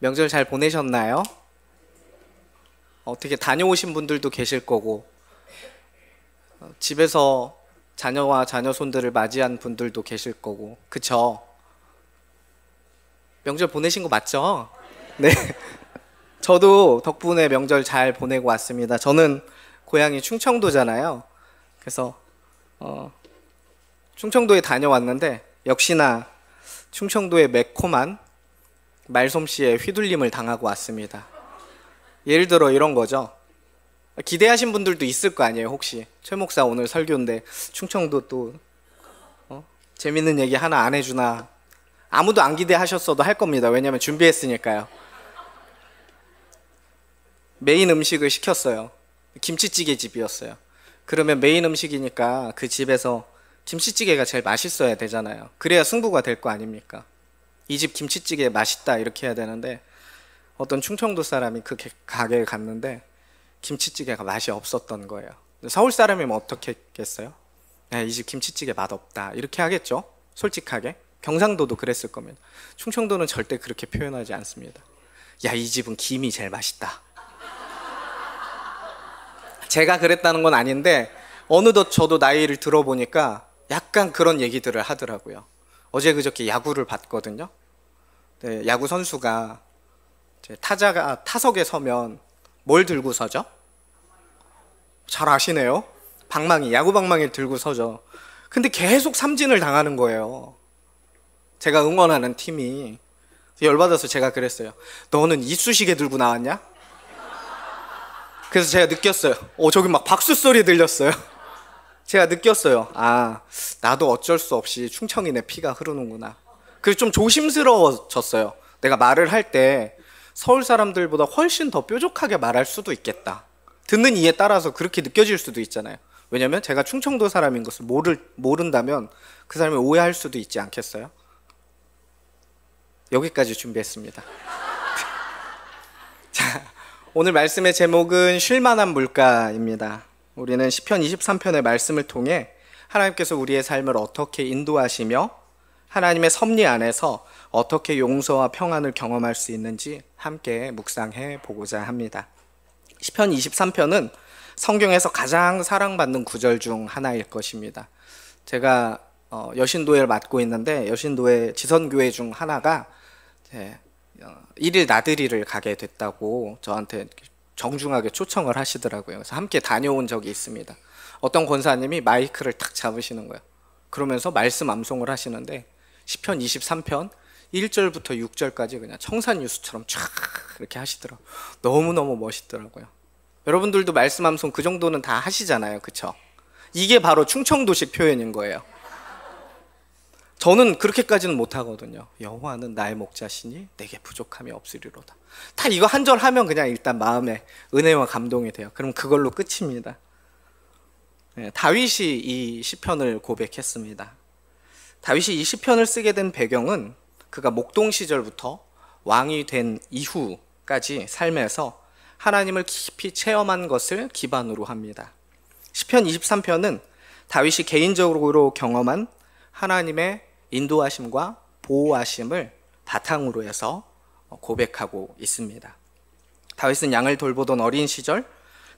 명절 잘 보내셨나요? 어떻게 다녀오신 분들도 계실 거고 어, 집에서 자녀와 자녀손들을 맞이한 분들도 계실 거고 그쵸? 명절 보내신 거 맞죠? 네 저도 덕분에 명절 잘 보내고 왔습니다 저는 고향이 충청도잖아요 그래서 어, 충청도에 다녀왔는데 역시나 충청도의 매콤한 말솜씨에 휘둘림을 당하고 왔습니다. 예를 들어 이런 거죠. 기대하신 분들도 있을 거 아니에요, 혹시. 최 목사 오늘 설교인데 충청도 또 어? 재밌는 얘기 하나 안 해주나. 아무도 안 기대하셨어도 할 겁니다. 왜냐면 준비했으니까요. 메인 음식을 시켰어요. 김치찌개 집이었어요. 그러면 메인 음식이니까 그 집에서 김치찌개가 제일 맛있어야 되잖아요. 그래야 승부가 될 거 아닙니까? 이집 김치찌개 맛있다 이렇게 해야 되는데 어떤 충청도 사람이 그 가게에 갔는데 김치찌개가 맛이 없었던 거예요. 서울 사람이면 어떻게 했겠어요? 네, 이집 김치찌개 맛없다 이렇게 하겠죠. 솔직하게 경상도도 그랬을 겁니다. 충청도는 절대 그렇게 표현하지 않습니다. 야, 이 집은 김이 제일 맛있다. 제가 그랬다는 건 아닌데 어느덧 저도 나이를 들어보니까 약간 그런 얘기들을 하더라고요. 어제 그저께 야구를 봤거든요. 네, 야구 선수가 타자가 아, 타석에 서면 뭘 들고 서죠? 잘 아시네요. 방망이, 야구 방망이를 들고 서죠. 근데 계속 삼진을 당하는 거예요. 제가 응원하는 팀이 열받아서 제가 그랬어요. 너는 이쑤시개 들고 나왔냐? 그래서 제가 느꼈어요. 오, 어, 저기 막 박수 소리 들렸어요. 제가 느꼈어요. 아, 나도 어쩔 수 없이 충청인의 피가 흐르는구나. 그래서 좀 조심스러워졌어요. 내가 말을 할 때 서울 사람들보다 훨씬 더 뾰족하게 말할 수도 있겠다. 듣는 이에 따라서 그렇게 느껴질 수도 있잖아요. 왜냐면 제가 충청도 사람인 것을 모를, 모른다면 그 사람이 오해할 수도 있지 않겠어요? 여기까지 준비했습니다. 자, 오늘 말씀의 제목은 쉴만한 물가입니다. 우리는 시편 23편의 말씀을 통해 하나님께서 우리의 삶을 어떻게 인도하시며 하나님의 섭리 안에서 어떻게 용서와 평안을 경험할 수 있는지 함께 묵상해 보고자 합니다. 시편 23편은 성경에서 가장 사랑받는 구절 중 하나일 것입니다. 제가 어, 여신도회를 맡고 있는데 여신도회 지선교회 중 하나가 어, 일일 나들이를 가게 됐다고 저한테 정중하게 초청을 하시더라고요. 그래서 함께 다녀온 적이 있습니다. 어떤 권사님이 마이크를 탁 잡으시는 거예요. 그러면서 말씀 암송을 하시는데 10편 23편 1절부터 6절까지 그냥 청산 뉴스처럼 촥 이렇게 하시더라. 너무너무 멋있더라고요. 여러분들도 말씀 암송 그 정도는 다 하시잖아요. 그쵸? 이게 바로 충청도식 표현인 거예요. 저는 그렇게까지는 못하거든요. 여호와는 나의 목자시니 내게 부족함이 없으리로다. 다 이거 한 절 하면 그냥 일단 마음에 은혜와 감동이 돼요. 그럼 그걸로 끝입니다. 네, 다윗이 이 시편을 고백했습니다. 다윗이 이 시편을 쓰게 된 배경은 그가 목동 시절부터 왕이 된 이후까지 삶에서 하나님을 깊이 체험한 것을 기반으로 합니다. 시편 23편은 다윗이 개인적으로 경험한 하나님의 인도하심과 보호하심을 바탕으로 해서 고백하고 있습니다. 다윗은 양을 돌보던 어린 시절,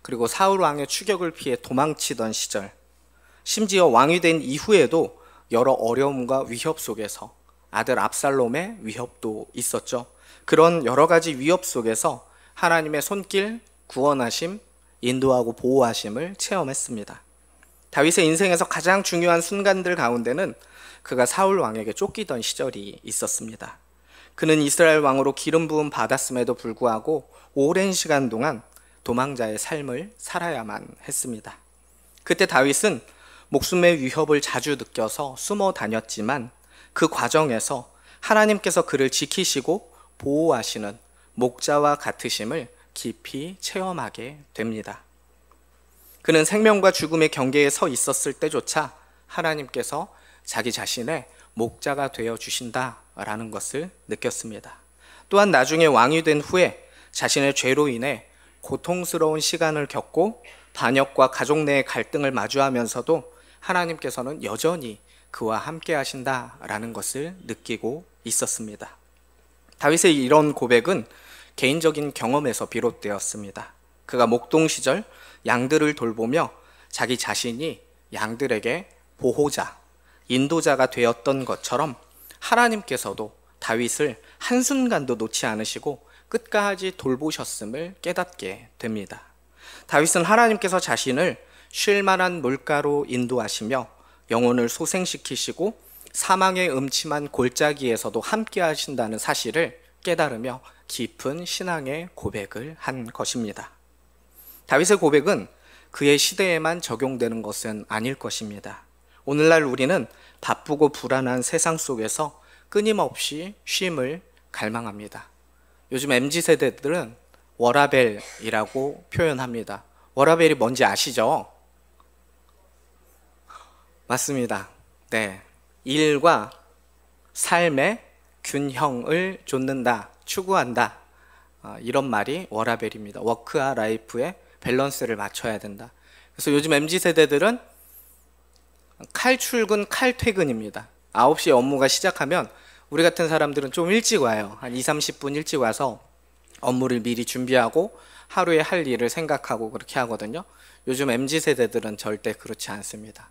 그리고 사울 왕의 추격을 피해 도망치던 시절, 심지어 왕이 된 이후에도 여러 어려움과 위협 속에서 아들 압살롬의 위협도 있었죠. 그런 여러 가지 위협 속에서 하나님의 손길, 구원하심, 인도하고 보호하심을 체험했습니다. 다윗의 인생에서 가장 중요한 순간들 가운데는 그가 사울 왕에게 쫓기던 시절이 있었습니다. 그는 이스라엘 왕으로 기름 부음 받았음에도 불구하고 오랜 시간 동안 도망자의 삶을 살아야만 했습니다. 그때 다윗은 목숨의 위협을 자주 느껴서 숨어 다녔지만 그 과정에서 하나님께서 그를 지키시고 보호하시는 목자와 같으심을 깊이 체험하게 됩니다. 그는 생명과 죽음의 경계에 서 있었을 때조차 하나님께서 자기 자신의 목자가 되어 주신다라는 것을 느꼈습니다. 또한 나중에 왕이 된 후에 자신의 죄로 인해 고통스러운 시간을 겪고 반역과 가족 내의 갈등을 마주하면서도 하나님께서는 여전히 그와 함께 하신다라는 것을 느끼고 있었습니다. 다윗의 이런 고백은 개인적인 경험에서 비롯되었습니다. 그가 목동 시절 양들을 돌보며 자기 자신이 양들에게 보호자, 인도자가 되었던 것처럼 하나님께서도 다윗을 한순간도 놓지 않으시고 끝까지 돌보셨음을 깨닫게 됩니다. 다윗은 하나님께서 자신을 쉴만한 물가로 인도하시며 영혼을 소생시키시고 사망의 음침한 골짜기에서도 함께 하신다는 사실을 깨달으며 깊은 신앙의 고백을 한 것입니다. 다윗의 고백은 그의 시대에만 적용되는 것은 아닐 것입니다. 오늘날 우리는 바쁘고 불안한 세상 속에서 끊임없이 쉼을 갈망합니다. 요즘 MZ 세대들은 워라벨이라고 표현합니다. 워라벨이 뭔지 아시죠? 맞습니다. 네. 일과 삶의 균형을 좇는다, 추구한다. 어, 이런 말이 워라벨입니다. 워크와 라이프의 밸런스를 맞춰야 된다. 그래서 요즘 MZ 세대들은 칼 출근, 칼 퇴근입니다. 9시에 업무가 시작하면 우리 같은 사람들은 좀 일찍 와요. 한 2, 30분 일찍 와서 업무를 미리 준비하고 하루에 할 일을 생각하고 그렇게 하거든요. 요즘 MZ 세대들은 절대 그렇지 않습니다.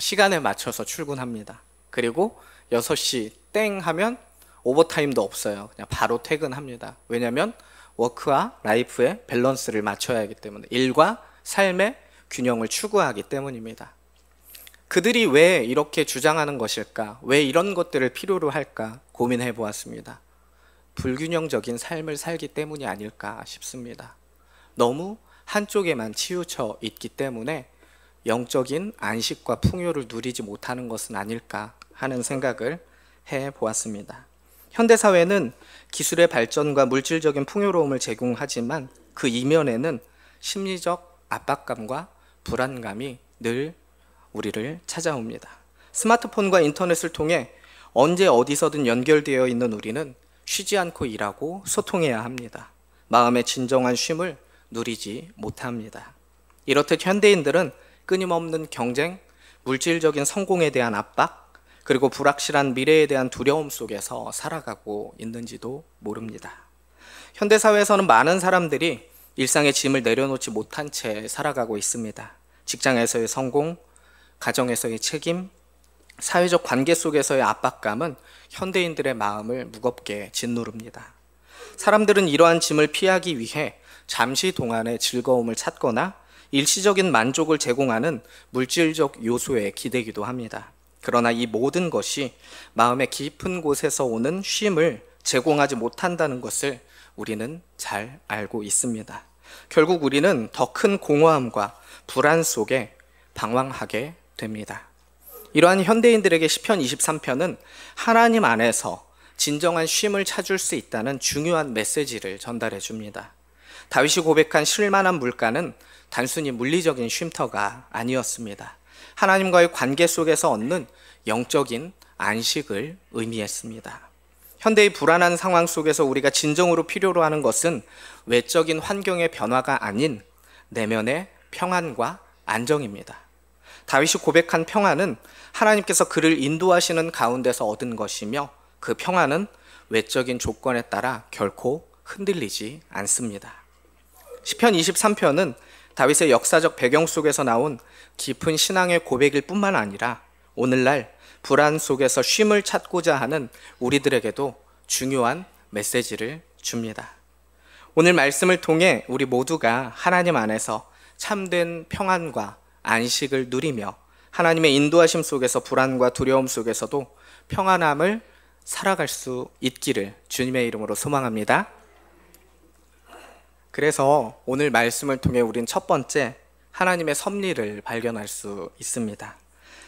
시간에 맞춰서 출근합니다. 그리고 6시 땡 하면 오버타임도 없어요. 그냥 바로 퇴근합니다. 왜냐면 워크와 라이프의 밸런스를 맞춰야 하기 때문에 일과 삶의 균형을 추구하기 때문입니다. 그들이 왜 이렇게 주장하는 것일까? 왜 이런 것들을 필요로 할까? 고민해 보았습니다. 불균형적인 삶을 살기 때문이 아닐까 싶습니다. 너무 한쪽에만 치우쳐 있기 때문에 영적인 안식과 풍요를 누리지 못하는 것은 아닐까 하는 생각을 해 보았습니다. 현대사회는 기술의 발전과 물질적인 풍요로움을 제공하지만 그 이면에는 심리적 압박감과 불안감이 늘 우리를 찾아옵니다. 스마트폰과 인터넷을 통해 언제 어디서든 연결되어 있는 우리는 쉬지 않고 일하고 소통해야 합니다. 마음의 진정한 쉼을 누리지 못합니다. 이렇듯 현대인들은 끊임없는 경쟁, 물질적인 성공에 대한 압박, 그리고 불확실한 미래에 대한 두려움 속에서 살아가고 있는지도 모릅니다. 현대사회에서는 많은 사람들이 일상의 짐을 내려놓지 못한 채 살아가고 있습니다. 직장에서의 성공, 가정에서의 책임, 사회적 관계 속에서의 압박감은 현대인들의 마음을 무겁게 짓누릅니다. 사람들은 이러한 짐을 피하기 위해 잠시 동안의 즐거움을 찾거나 일시적인 만족을 제공하는 물질적 요소에 기대기도 합니다. 그러나 이 모든 것이 마음의 깊은 곳에서 오는 쉼을 제공하지 못한다는 것을 우리는 잘 알고 있습니다. 결국 우리는 더 큰 공허함과 불안 속에 방황하게 됩니다. 이러한 현대인들에게 시편 23편은 하나님 안에서 진정한 쉼을 찾을 수 있다는 중요한 메시지를 전달해 줍니다. 다윗이 고백한 실만한 물가는 단순히 물리적인 쉼터가 아니었습니다. 하나님과의 관계 속에서 얻는 영적인 안식을 의미했습니다. 현대의 불안한 상황 속에서 우리가 진정으로 필요로 하는 것은 외적인 환경의 변화가 아닌 내면의 평안과 안정입니다. 다윗이 고백한 평안은 하나님께서 그를 인도하시는 가운데서 얻은 것이며 그 평안은 외적인 조건에 따라 결코 흔들리지 않습니다. 시편 23편은 다윗의 역사적 배경 속에서 나온 깊은 신앙의 고백일 뿐만 아니라 오늘날 불안 속에서 쉼을 찾고자 하는 우리들에게도 중요한 메시지를 줍니다. 오늘 말씀을 통해 우리 모두가 하나님 안에서 참된 평안과 안식을 누리며 하나님의 인도하심 속에서 불안과 두려움 속에서도 평안함을 살아갈 수 있기를 주님의 이름으로 소망합니다. 그래서 오늘 말씀을 통해 우린 첫 번째 하나님의 섭리를 발견할 수 있습니다.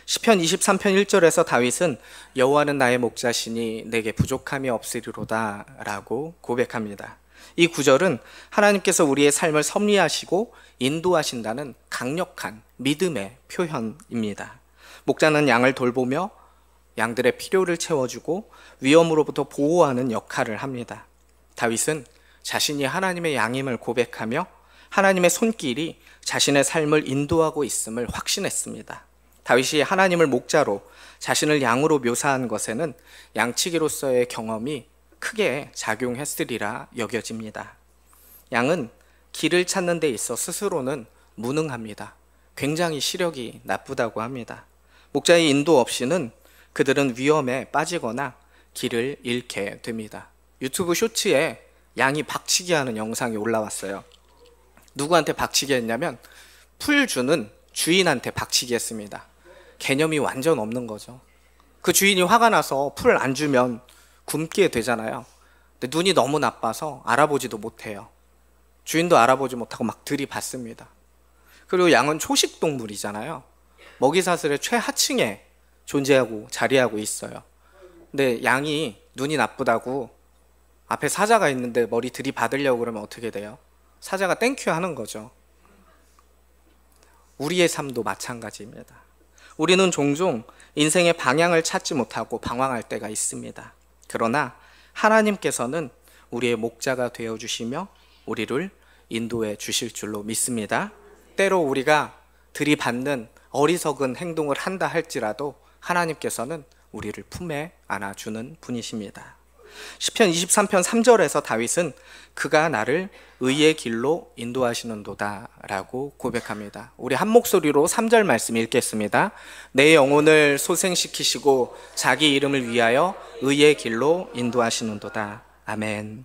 시편 23편 1절에서 다윗은 여호와는 나의 목자시니 내게 부족함이 없으리로다라고 고백합니다. 이 구절은 하나님께서 우리의 삶을 섭리하시고 인도하신다는 강력한 믿음의 표현입니다. 목자는 양을 돌보며 양들의 필요를 채워주고 위험으로부터 보호하는 역할을 합니다. 다윗은 자신이 하나님의 양임을 고백하며 하나님의 손길이 자신의 삶을 인도하고 있음을 확신했습니다. 다윗이 하나님을 목자로 자신을 양으로 묘사한 것에는 양치기로서의 경험이 크게 작용했으리라 여겨집니다. 양은 길을 찾는 데 있어 스스로는 무능합니다. 굉장히 시력이 나쁘다고 합니다. 목자의 인도 없이는 그들은 위험에 빠지거나 길을 잃게 됩니다. 유튜브 쇼츠에 양이 박치기 하는 영상이 올라왔어요. 누구한테 박치기 했냐면 풀 주는 주인한테 박치기 했습니다. 개념이 완전 없는 거죠. 그 주인이 화가 나서 풀을 안 주면 굶게 되잖아요. 근데 눈이 너무 나빠서 알아보지도 못해요. 주인도 알아보지 못하고 막 들이받습니다. 그리고 양은 초식 동물이잖아요. 먹이 사슬의 최하층에 존재하고 자리하고 있어요. 근데 양이 눈이 나쁘다고 앞에 사자가 있는데 머리 들이받으려고 그러면 어떻게 돼요? 사자가 땡큐 하는 거죠. 우리의 삶도 마찬가지입니다. 우리는 종종 인생의 방향을 찾지 못하고 방황할 때가 있습니다. 그러나 하나님께서는 우리의 목자가 되어 주시며 우리를 인도해 주실 줄로 믿습니다. 때로 우리가 들이받는 어리석은 행동을 한다 할지라도 하나님께서는 우리를 품에 안아주는 분이십니다. 시편 23편 3절에서 다윗은 그가 나를 의의 길로 인도하시는 도다라고 고백합니다. 우리 한 목소리로 3절 말씀 읽겠습니다. 내 영혼을 소생시키시고 자기 이름을 위하여 의의 길로 인도하시는 도다. 아멘.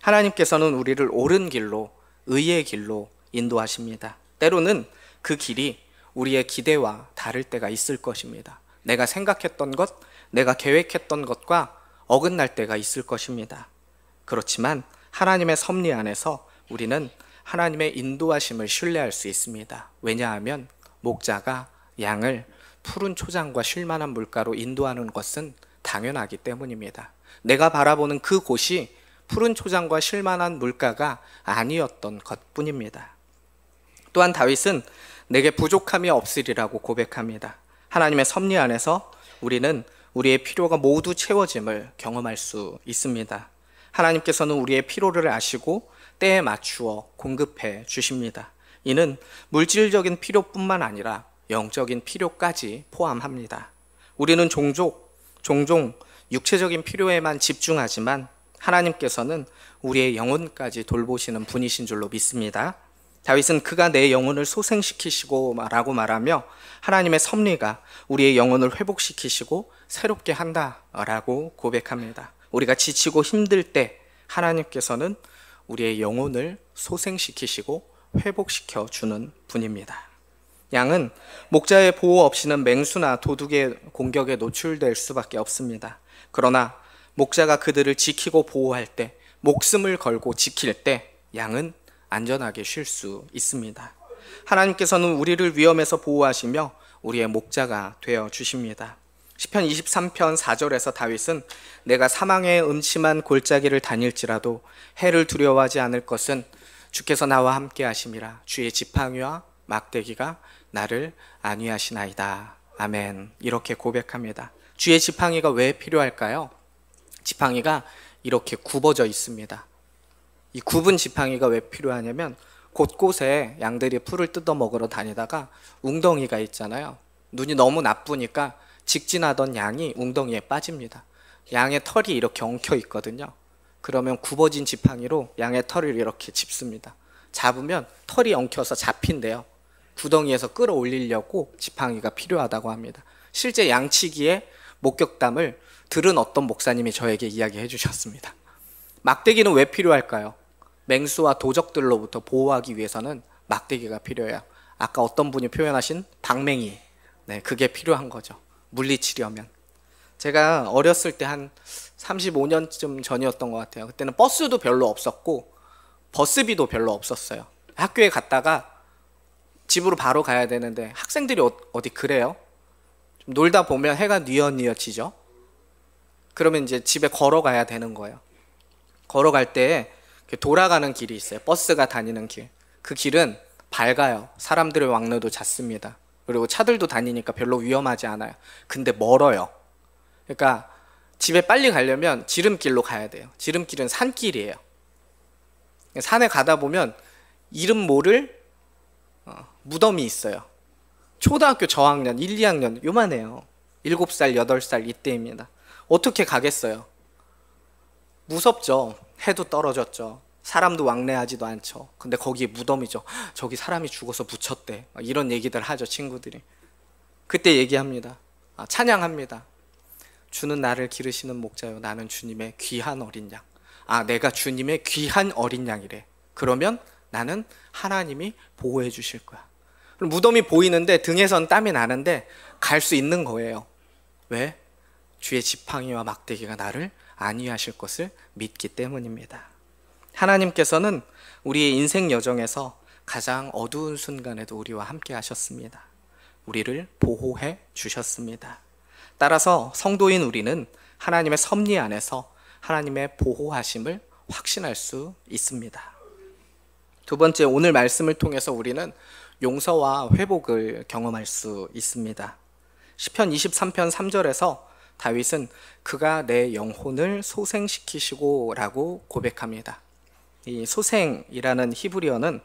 하나님께서는 우리를 옳은 길로 의의 길로 인도하십니다. 때로는 그 길이 우리의 기대와 다를 때가 있을 것입니다. 내가 생각했던 것, 내가 계획했던 것과 어긋날 때가 있을 것입니다. 그렇지만 하나님의 섭리 안에서 우리는 하나님의 인도하심을 신뢰할 수 있습니다. 왜냐하면 목자가 양을 푸른 초장과 쉴만한 물가로 인도하는 것은 당연하기 때문입니다. 내가 바라보는 그 곳이 푸른 초장과 쉴만한 물가가 아니었던 것뿐입니다. 또한 다윗은 내게 부족함이 없으리라고 고백합니다. 하나님의 섭리 안에서 우리는 우리의 필요가 모두 채워짐을 경험할 수 있습니다. 하나님께서는 우리의 필요를 아시고 때에 맞추어 공급해 주십니다. 이는 물질적인 필요뿐만 아니라 영적인 필요까지 포함합니다. 우리는 종족, 종종 육체적인 필요에만 집중하지만 하나님께서는 우리의 영혼까지 돌보시는 분이신 줄로 믿습니다. 다윗은 그가 내 영혼을 소생시키시고 라고 말하며 하나님의 섭리가 우리의 영혼을 회복시키시고 새롭게 한다라고 고백합니다. 우리가 지치고 힘들 때 하나님께서는 우리의 영혼을 소생시키시고 회복시켜 주는 분입니다. 양은 목자의 보호 없이는 맹수나 도둑의 공격에 노출될 수밖에 없습니다. 그러나 목자가 그들을 지키고 보호할 때, 목숨을 걸고 지킬 때 양은 안전하게 쉴 수 있습니다. 하나님께서는 우리를 위험에서 보호하시며 우리의 목자가 되어 주십니다. 10편 23편 4절에서 다윗은 내가 사망의 음침한 골짜기를 다닐지라도 해를 두려워하지 않을 것은 주께서 나와 함께 하심이라 주의 지팡이와 막대기가 나를 안위하시나이다. 아멘. 이렇게 고백합니다. 주의 지팡이가 왜 필요할까요? 지팡이가 이렇게 굽어져 있습니다. 이 구분 지팡이가 왜 필요하냐면 곳곳에 양들이 풀을 뜯어 먹으러 다니다가 웅덩이가 있잖아요. 눈이 너무 나쁘니까 직진하던 양이 웅덩이에 빠집니다. 양의 털이 이렇게 엉켜 있거든요. 그러면 굽어진 지팡이로 양의 털을 이렇게 집습니다. 잡으면 털이 엉켜서 잡힌대요. 구덩이에서 끌어올리려고 지팡이가 필요하다고 합니다. 실제 양치기의 목격담을 들은 어떤 목사님이 저에게 이야기해 주셨습니다. 막대기는 왜 필요할까요? 맹수와 도적들로부터 보호하기 위해서는 막대기가 필요해요. 아까 어떤 분이 표현하신 방맹이. 네, 그게 필요한 거죠. 물리치려면. 제가 어렸을 때 한 35년쯤 전이었던 것 같아요. 그때는 버스도 별로 없었고 버스비도 별로 없었어요. 학교에 갔다가 집으로 바로 가야 되는데 학생들이 어, 어디 그래요? 놀다 보면 해가 뉘엿뉘엿지죠. 그러면 이제 집에 걸어가야 되는 거예요. 걸어갈 때그 돌아가는 길이 있어요. 버스가 다니는 길. 그 길은 밝아요. 사람들의 왕래도 잦습니다. 그리고 차들도 다니니까 별로 위험하지 않아요. 근데 멀어요. 그러니까 집에 빨리 가려면 지름길로 가야 돼요. 지름길은 산길이에요. 산에 가다 보면 이름 모를 어, 무덤이 있어요. 초등학교 저학년, 1, 2학년 요만해요. 7살, 8살 이때입니다. 어떻게 가겠어요? 무섭죠. 해도 떨어졌죠. 사람도 왕래하지도 않죠. 근데 거기에 무덤이죠. 저기 사람이 죽어서 묻혔대. 이런 얘기들 하죠, 친구들이. 그때 얘기합니다. 아, 찬양합니다. 주는 나를 기르시는 목자요. 나는 주님의 귀한 어린 양. 아, 내가 주님의 귀한 어린 양이래. 그러면 나는 하나님이 보호해 주실 거야. 무덤이 보이는데 등에선 땀이 나는데 갈 수 있는 거예요. 왜? 주의 지팡이와 막대기가 나를 안위하실 것을 믿기 때문입니다. 하나님께서는 우리의 인생 여정에서 가장 어두운 순간에도 우리와 함께 하셨습니다. 우리를 보호해 주셨습니다. 따라서 성도인 우리는 하나님의 섭리 안에서 하나님의 보호하심을 확신할 수 있습니다. 두 번째, 오늘 말씀을 통해서 우리는 용서와 회복을 경험할 수 있습니다. 10편 23편 3절에서 다윗은 그가 내 영혼을 소생시키시고라고 고백합니다. 이 소생이라는 히브리어는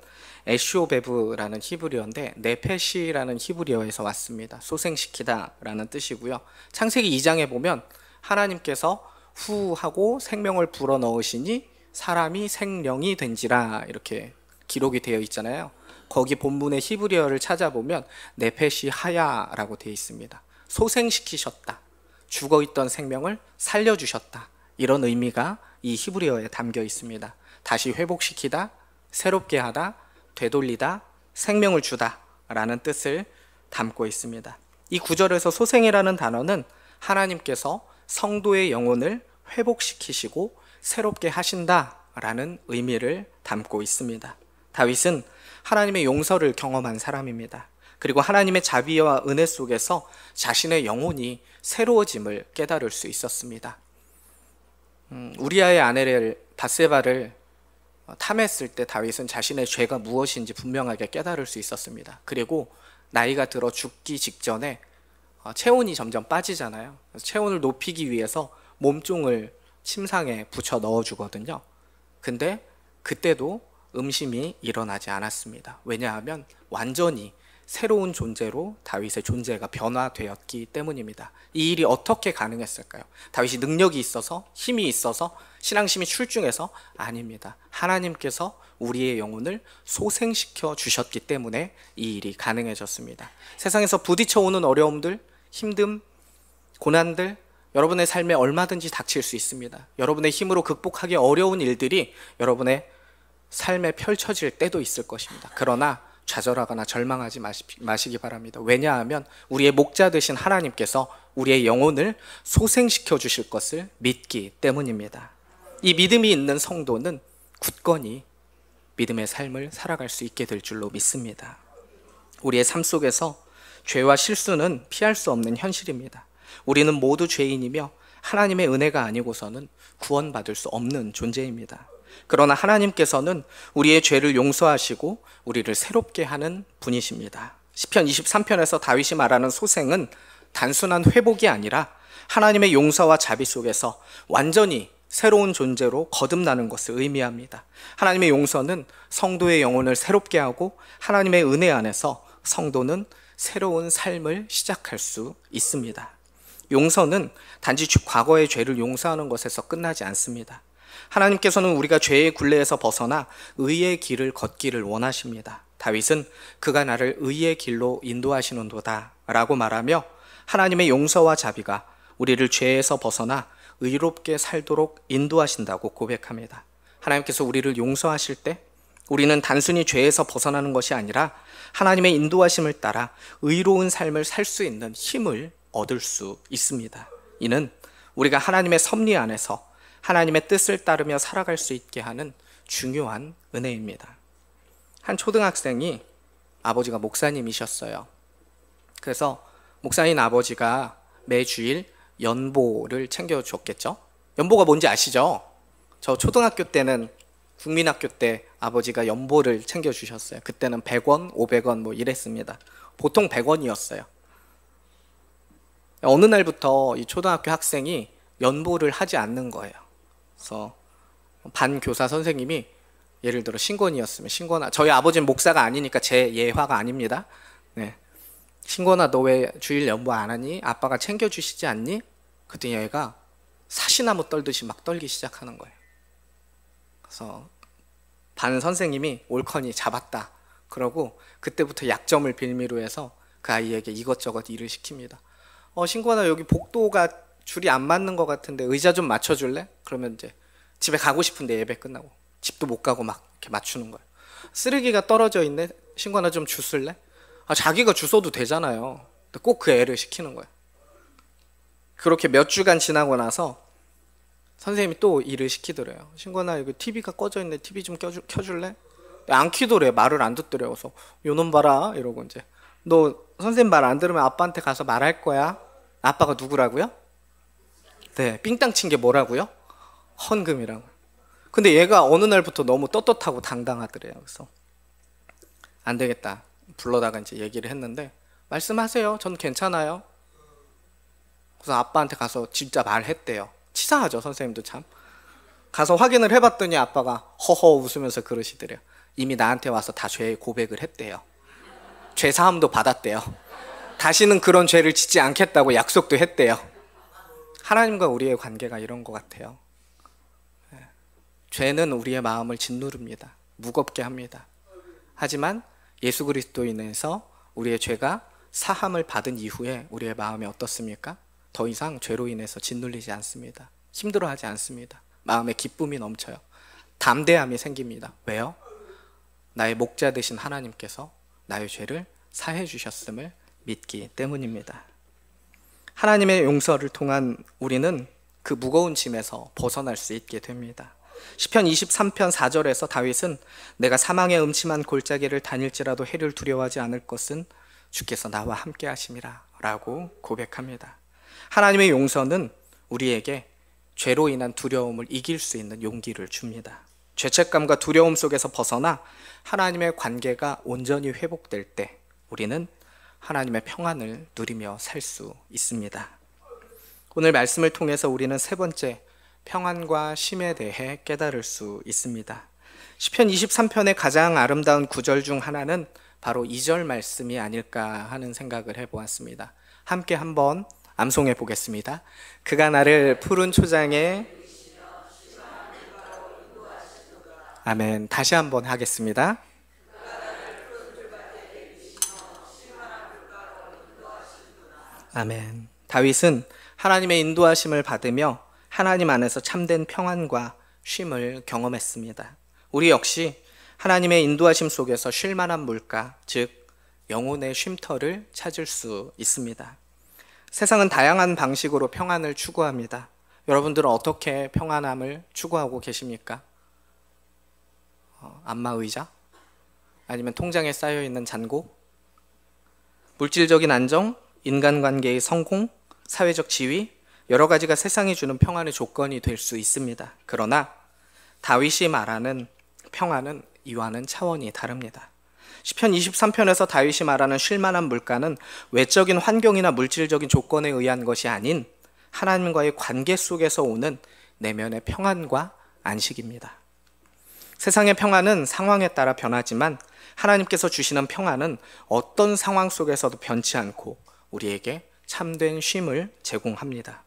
에슈오베브라는 히브리어인데 네페시라는 히브리어에서 왔습니다. 소생시키다라는 뜻이고요. 창세기 2장에 보면 하나님께서 후하고 생명을 불어넣으시니 사람이 생령이 된지라 이렇게 기록이 되어 있잖아요. 거기 본문의 히브리어를 찾아보면 네페시 하야라고 되어 있습니다. 소생시키셨다. 죽어 있던 생명을 살려주셨다. 이런 의미가 이 히브리어에 담겨 있습니다. 다시 회복시키다, 새롭게 하다, 되돌리다, 생명을 주다 라는 뜻을 담고 있습니다. 이 구절에서 소생이라는 단어는 하나님께서 성도의 영혼을 회복시키시고 새롭게 하신다 라는 의미를 담고 있습니다. 다윗은 하나님의 용서를 경험한 사람입니다. 그리고 하나님의 자비와 은혜 속에서 자신의 영혼이 새로워짐을 깨달을 수 있었습니다. 음, 우리아의 아내를 바세바를 어, 탐했을 때 다윗은 자신의 죄가 무엇인지 분명하게 깨달을 수 있었습니다. 그리고 나이가 들어 죽기 직전에 어, 체온이 점점 빠지잖아요. 체온을 높이기 위해서 몸종을 침상에 붙여 넣어주거든요. 근데 그때도 음심이 일어나지 않았습니다. 왜냐하면 완전히 새로운 존재로 다윗의 존재가 변화되었기 때문입니다. 이 일이 어떻게 가능했을까요? 다윗이 능력이 있어서 힘이 있어서 신앙심이 출중해서 아닙니다. 하나님께서 우리의 영혼을 소생시켜 주셨기 때문에 이 일이 가능해졌습니다. 세상에서 부딪혀 오는 어려움들, 힘듦, 고난들, 여러분의 삶에 얼마든지 닥칠 수 있습니다. 여러분의 힘으로 극복하기 어려운 일들이 여러분의 삶에 펼쳐질 때도 있을 것입니다. 그러나 좌절하거나 절망하지 마시, 기 바랍니다. 왜냐하면 우리의 목자 되신 하나님께서 우리의 영혼을 소생시켜 주실 것을 믿기 때문입니다. 이 믿음이 있는 성도는 굳건히 믿음의 삶을 살아갈 수 있게 될 줄로 믿습니다. 우리의 삶 속에서 죄와 실수는 피할 수 없는 현실입니다. 우리는 모두 죄인이며 하나님의 은혜가 아니고서는 구원받을 수 없는 존재입니다. 그러나 하나님께서는 우리의 죄를 용서하시고 우리를 새롭게 하는 분이십니다. 시편 23편에서 다윗이 말하는 소생은 단순한 회복이 아니라 하나님의 용서와 자비 속에서 완전히 새로운 존재로 거듭나는 것을 의미합니다. 하나님의 용서는 성도의 영혼을 새롭게 하고 하나님의 은혜 안에서 성도는 새로운 삶을 시작할 수 있습니다. 용서는 단지 과거의 죄를 용서하는 것에서 끝나지 않습니다. 하나님께서는 우리가 죄의 굴레에서 벗어나 의의 길을 걷기를 원하십니다. 다윗은 그가 나를 의의 길로 인도하시는도다 라고 말하며 하나님의 용서와 자비가 우리를 죄에서 벗어나 의롭게 살도록 인도하신다고 고백합니다. 하나님께서 우리를 용서하실 때 우리는 단순히 죄에서 벗어나는 것이 아니라 하나님의 인도하심을 따라 의로운 삶을 살 수 있는 힘을 얻을 수 있습니다. 이는 우리가 하나님의 섭리 안에서 하나님의 뜻을 따르며 살아갈 수 있게 하는 중요한 은혜입니다. 한 초등학생이 아버지가 목사님이셨어요. 그래서 목사인 아버지가 매주일 연보를 챙겨줬겠죠? 연보가 뭔지 아시죠? 저 초등학교 때는 국민학교 때 아버지가 연보를 챙겨주셨어요. 그때는 100원, 500원 뭐 이랬습니다. 보통 100원이었어요. 어느 날부터 이 초등학교 학생이 연보를 하지 않는 거예요. 그래서 반 교사 선생님이 예를 들어 신권이었으면 신권아 저희 아버지는 목사가 아니니까 제 예화가 아닙니다. 네. 신권아 너 왜 주일 연보 안 하니? 아빠가 챙겨주시지 않니? 그랬 얘가 사시나무 떨듯이 막 떨기 시작하는 거예요. 그래서 반 선생님이 올컨이 잡았다. 그러고 그때부터 약점을 빌미로 해서 그 아이에게 이것저것 일을 시킵니다. 어, 신권아 여기 복도가 줄이 안 맞는 것 같은데 의자 좀 맞춰줄래? 그러면 이제 집에 가고 싶은데 예배 끝나고 집도 못 가고 막 이렇게 맞추는 거예요. 쓰레기가 떨어져 있네. 신관아 좀 주술래? 아 자기가 주워도 되잖아요. 꼭 그 애를 시키는 거예요. 그렇게 몇 주간 지나고 나서 선생님이 또 일을 시키더래요. 신관아 이거 TV가 꺼져 있네. TV 좀 껴주, 켜줄래? 안 키더래. 말을 안 듣더래요. 그래서 요놈 봐라 이러고 이제 너 선생님 말 안 들으면 아빠한테 가서 말할 거야. 아빠가 누구라고요? 네, 삥땅 친 게 뭐라고요? 헌금이라고. 근데 얘가 어느 날부터 너무 떳떳하고 당당하더래요. 그래서 안 되겠다. 불러다가 이제 얘기를 했는데 말씀하세요. 전 괜찮아요. 그래서 아빠한테 가서 진짜 말했대요. 치사하죠, 선생님도 참. 가서 확인을 해봤더니 아빠가 허허 웃으면서 그러시더래요. 이미 나한테 와서 다 죄 고백을 했대요. 죄 사함도 받았대요. 다시는 그런 죄를 짓지 않겠다고 약속도 했대요. 하나님과 우리의 관계가 이런 것 같아요. 예. 죄는 우리의 마음을 짓누릅니다. 무겁게 합니다. 하지만 예수 그리스도 인해서 우리의 죄가 사함을 받은 이후에 우리의 마음이 어떻습니까? 더 이상 죄로 인해서 짓눌리지 않습니다. 힘들어하지 않습니다. 마음에 기쁨이 넘쳐요. 담대함이 생깁니다. 왜요? 나의 목자 되신 하나님께서 나의 죄를 사해 주셨음을 믿기 때문입니다. 하나님의 용서를 통한 우리는 그 무거운 짐에서 벗어날 수 있게 됩니다. 시편 23편 4절에서 다윗은 내가 사망의 음침한 골짜기를 다닐지라도 해를 두려워하지 않을 것은 주께서 나와 함께 하심이라라고 고백합니다. 하나님의 용서는 우리에게 죄로 인한 두려움을 이길 수 있는 용기를 줍니다. 죄책감과 두려움 속에서 벗어나 하나님의 관계가 온전히 회복될 때 우리는 하나님의 평안을 누리며 살 수 있습니다. 오늘 말씀을 통해서 우리는 세 번째 평안과 심에 대해 깨달을 수 있습니다. 시편 23편의 가장 아름다운 구절 중 하나는 바로 2절 말씀이 아닐까 하는 생각을 해 보았습니다. 함께 한번 암송해 보겠습니다. 그가 나를 푸른 초장에 아멘. 다시 한번 하겠습니다. 아멘. 다윗은 하나님의 인도하심을 받으며 하나님 안에서 참된 평안과 쉼을 경험했습니다. 우리 역시 하나님의 인도하심 속에서 쉴 만한 물가, 즉 영혼의 쉼터를 찾을 수 있습니다. 세상은 다양한 방식으로 평안을 추구합니다. 여러분들은 어떻게 평안함을 추구하고 계십니까? 어, 안마 의자? 아니면 통장에 쌓여 있는 잔고? 물질적인 안정? 인간관계의 성공, 사회적 지위, 여러 가지가 세상이 주는 평안의 조건이 될 수 있습니다. 그러나 다윗이 말하는 평안은 이와는 차원이 다릅니다. 시편 23편에서 다윗이 말하는 쉴만한 물가는 외적인 환경이나 물질적인 조건에 의한 것이 아닌 하나님과의 관계 속에서 오는 내면의 평안과 안식입니다. 세상의 평안은 상황에 따라 변하지만 하나님께서 주시는 평안은 어떤 상황 속에서도 변치 않고 우리에게 참된 쉼을 제공합니다.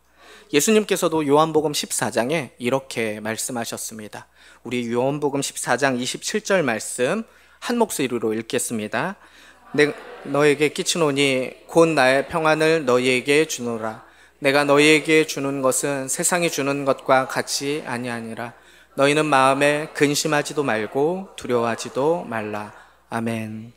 예수님께서도 요한복음 14장에 이렇게 말씀하셨습니다. 우리 요한복음 14장 27절 말씀 한 목소리로 읽겠습니다. 내, 너에게 끼치노니 곧 나의 평안을 너희에게 주노라. 내가 너희에게 주는 것은 세상이 주는 것과 같이 아니하니라. 너희는 마음에 근심하지도 말고 두려워하지도 말라. 아멘.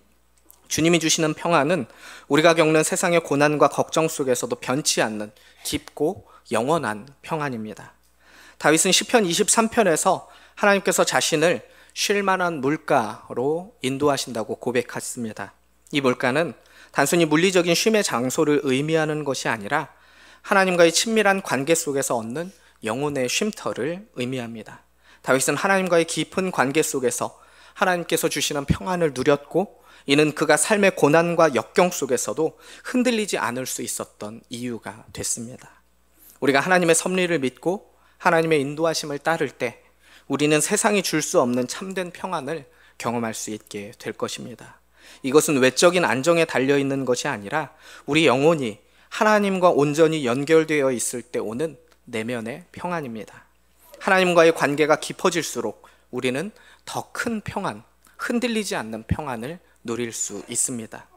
주님이 주시는 평안은 우리가 겪는 세상의 고난과 걱정 속에서도 변치 않는 깊고 영원한 평안입니다. 다윗은 시편 23편에서 하나님께서 자신을 쉴 만한 물가로 인도하신다고 고백했습니다. 이 물가는 단순히 물리적인 쉼의 장소를 의미하는 것이 아니라 하나님과의 친밀한 관계 속에서 얻는 영혼의 쉼터를 의미합니다. 다윗은 하나님과의 깊은 관계 속에서 하나님께서 주시는 평안을 누렸고 이는 그가 삶의 고난과 역경 속에서도 흔들리지 않을 수 있었던 이유가 됐습니다. 우리가 하나님의 섭리를 믿고 하나님의 인도하심을 따를 때 우리는 세상이 줄 수 없는 참된 평안을 경험할 수 있게 될 것입니다. 이것은 외적인 안정에 달려 있는 것이 아니라 우리 영혼이 하나님과 온전히 연결되어 있을 때 오는 내면의 평안입니다. 하나님과의 관계가 깊어질수록 우리는 더 큰 평안, 흔들리지 않는 평안을 누릴 수 있습니다.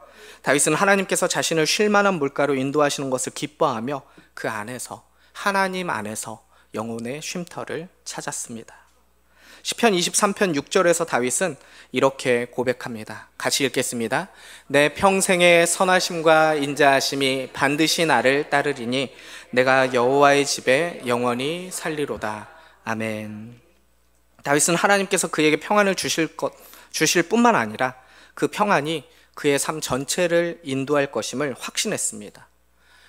다윗은 하나님께서 자신을 쉴 만한 물가로 인도하시는 것을 기뻐하며 그 안에서 하나님 안에서 영혼의 쉼터를 찾았습니다. 시편 23편 6절에서 다윗은 이렇게 고백합니다. 같이 읽겠습니다. 내 평생의 선하심과 인자하심이 반드시 나를 따르리니 내가 여호와의 집에 영원히 살리로다. 아멘. 다윗은 하나님께서 그에게 평안을 주실 것 주실 뿐만 아니라 그 평안이 그의 삶 전체를 인도할 것임을 확신했습니다.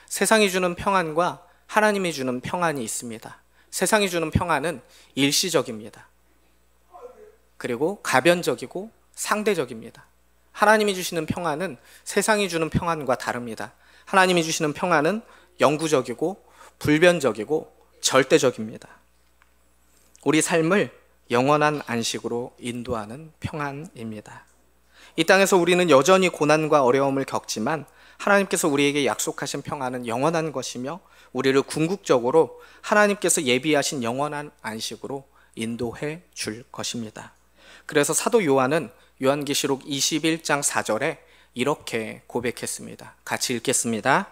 세상이 주는 평안과 하나님이 주는 평안이 있습니다. 세상이 주는 평안은 일시적입니다. 그리고 가변적이고 상대적입니다. 하나님이 주시는 평안은 세상이 주는 평안과 다릅니다. 하나님이 주시는 평안은 영구적이고 불변적이고 절대적입니다. 우리 삶을 영원한 안식으로 인도하는 평안입니다. 이 땅에서 우리는 여전히 고난과 어려움을 겪지만 하나님께서 우리에게 약속하신 평안은 영원한 것이며 우리를 궁극적으로 하나님께서 예비하신 영원한 안식으로 인도해 줄 것입니다. 그래서 사도 요한은 요한계시록 21장 4절에 이렇게 고백했습니다. 같이 읽겠습니다.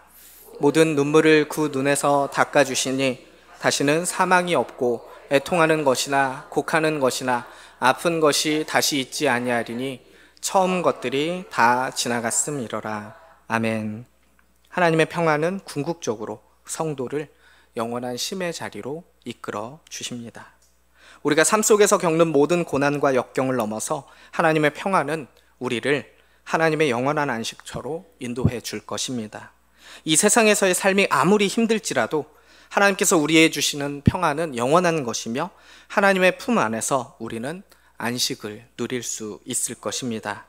모든 눈물을 그 눈에서 닦아주시니 다시는 사망이 없고 애통하는 것이나 곡하는 것이나 아픈 것이 다시 있지 아니하리니 처음 것들이 다 지나갔음이러라. 아멘. 하나님의 평화는 궁극적으로 성도를 영원한 심의 자리로 이끌어 주십니다. 우리가 삶 속에서 겪는 모든 고난과 역경을 넘어서 하나님의 평화는 우리를 하나님의 영원한 안식처로 인도해 줄 것입니다. 이 세상에서의 삶이 아무리 힘들지라도 하나님께서 우리에게 주시는 평안은 영원한 것이며 하나님의 품 안에서 우리는 안식을 누릴 수 있을 것입니다.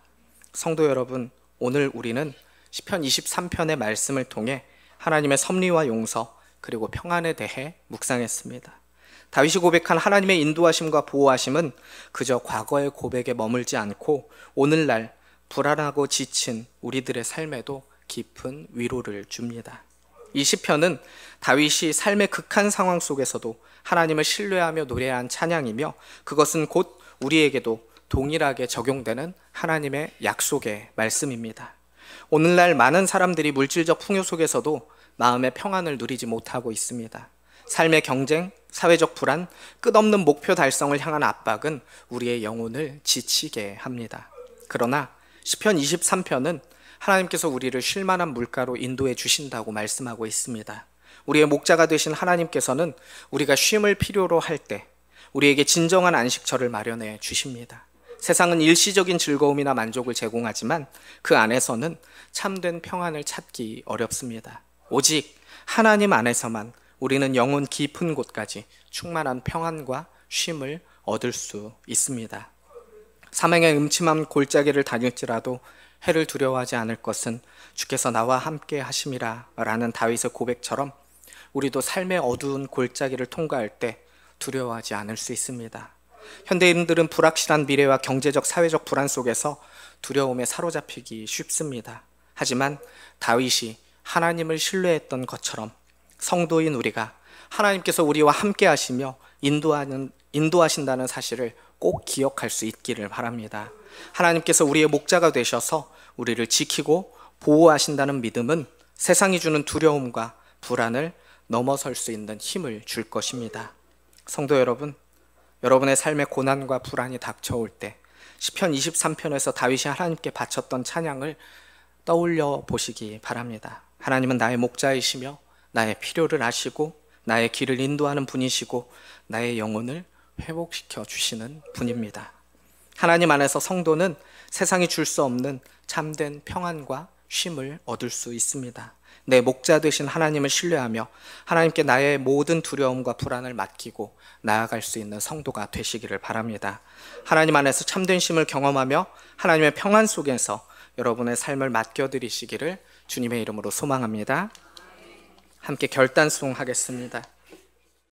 성도 여러분, 오늘 우리는 시편 23편의 말씀을 통해 하나님의 섭리와 용서 그리고 평안에 대해 묵상했습니다. 다윗이 고백한 하나님의 인도하심과 보호하심은 그저 과거의 고백에 머물지 않고 오늘날 불안하고 지친 우리들의 삶에도 깊은 위로를 줍니다. 이 시편은 다윗이 삶의 극한 상황 속에서도 하나님을 신뢰하며 노래한 찬양이며 그것은 곧 우리에게도 동일하게 적용되는 하나님의 약속의 말씀입니다. 오늘날 많은 사람들이 물질적 풍요 속에서도 마음의 평안을 누리지 못하고 있습니다. 삶의 경쟁, 사회적 불안, 끝없는 목표 달성을 향한 압박은 우리의 영혼을 지치게 합니다. 그러나 시편 23편은 하나님께서 우리를 쉴만한 물가로 인도해 주신다고 말씀하고 있습니다. 우리의 목자가 되신 하나님께서는 우리가 쉼을 필요로 할 때 우리에게 진정한 안식처를 마련해 주십니다. 세상은 일시적인 즐거움이나 만족을 제공하지만 그 안에서는 참된 평안을 찾기 어렵습니다. 오직 하나님 안에서만 우리는 영혼 깊은 곳까지 충만한 평안과 쉼을 얻을 수 있습니다. 사망의 음침한 골짜기를 다닐지라도 해를 두려워하지 않을 것은 주께서 나와 함께 하심이라 라는 다윗의 고백처럼 우리도 삶의 어두운 골짜기를 통과할 때 두려워하지 않을 수 있습니다. 현대인들은 불확실한 미래와 경제적 사회적 불안 속에서 두려움에 사로잡히기 쉽습니다. 하지만 다윗이 하나님을 신뢰했던 것처럼 성도인 우리가 하나님께서 우리와 함께 하시며 인도하는 인도하신다는 사실을 꼭 기억할 수 있기를 바랍니다. 하나님께서 우리의 목자가 되셔서 우리를 지키고 보호하신다는 믿음은 세상이 주는 두려움과 불안을 넘어설 수 있는 힘을 줄 것입니다. 성도 여러분, 여러분의 삶의 고난과 불안이 닥쳐올 때 시편 23편에서 다윗이 하나님께 바쳤던 찬양을 떠올려 보시기 바랍니다. 하나님은 나의 목자이시며 나의 필요를 아시고 나의 길을 인도하는 분이시고 나의 영혼을 회복시켜 주시는 분입니다. 하나님 안에서 성도는 세상이 줄 수 없는 참된 평안과 쉼을 얻을 수 있습니다. 내 목자 되신 하나님을 신뢰하며 하나님께 나의 모든 두려움과 불안을 맡기고 나아갈 수 있는 성도가 되시기를 바랍니다. 하나님 안에서 참된 쉼을 경험하며 하나님의 평안 속에서 여러분의 삶을 맡겨드리시기를 주님의 이름으로 소망합니다. 함께 결단송하겠습니다.